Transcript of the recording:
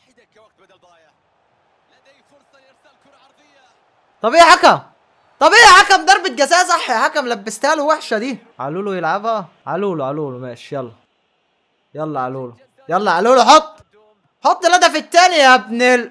واحدة كوقت بدل ضايع فرصة لإرسال كرة عرضية طب ايه يا حكم؟ طب ايه حكم ضربة جزاء صح يا حكم لبستها له وحشة دي علولو يلعبها علولو علولو ماشي يلا يلا علولو يلا علولو حط حط الهدف التاني يا ابن ال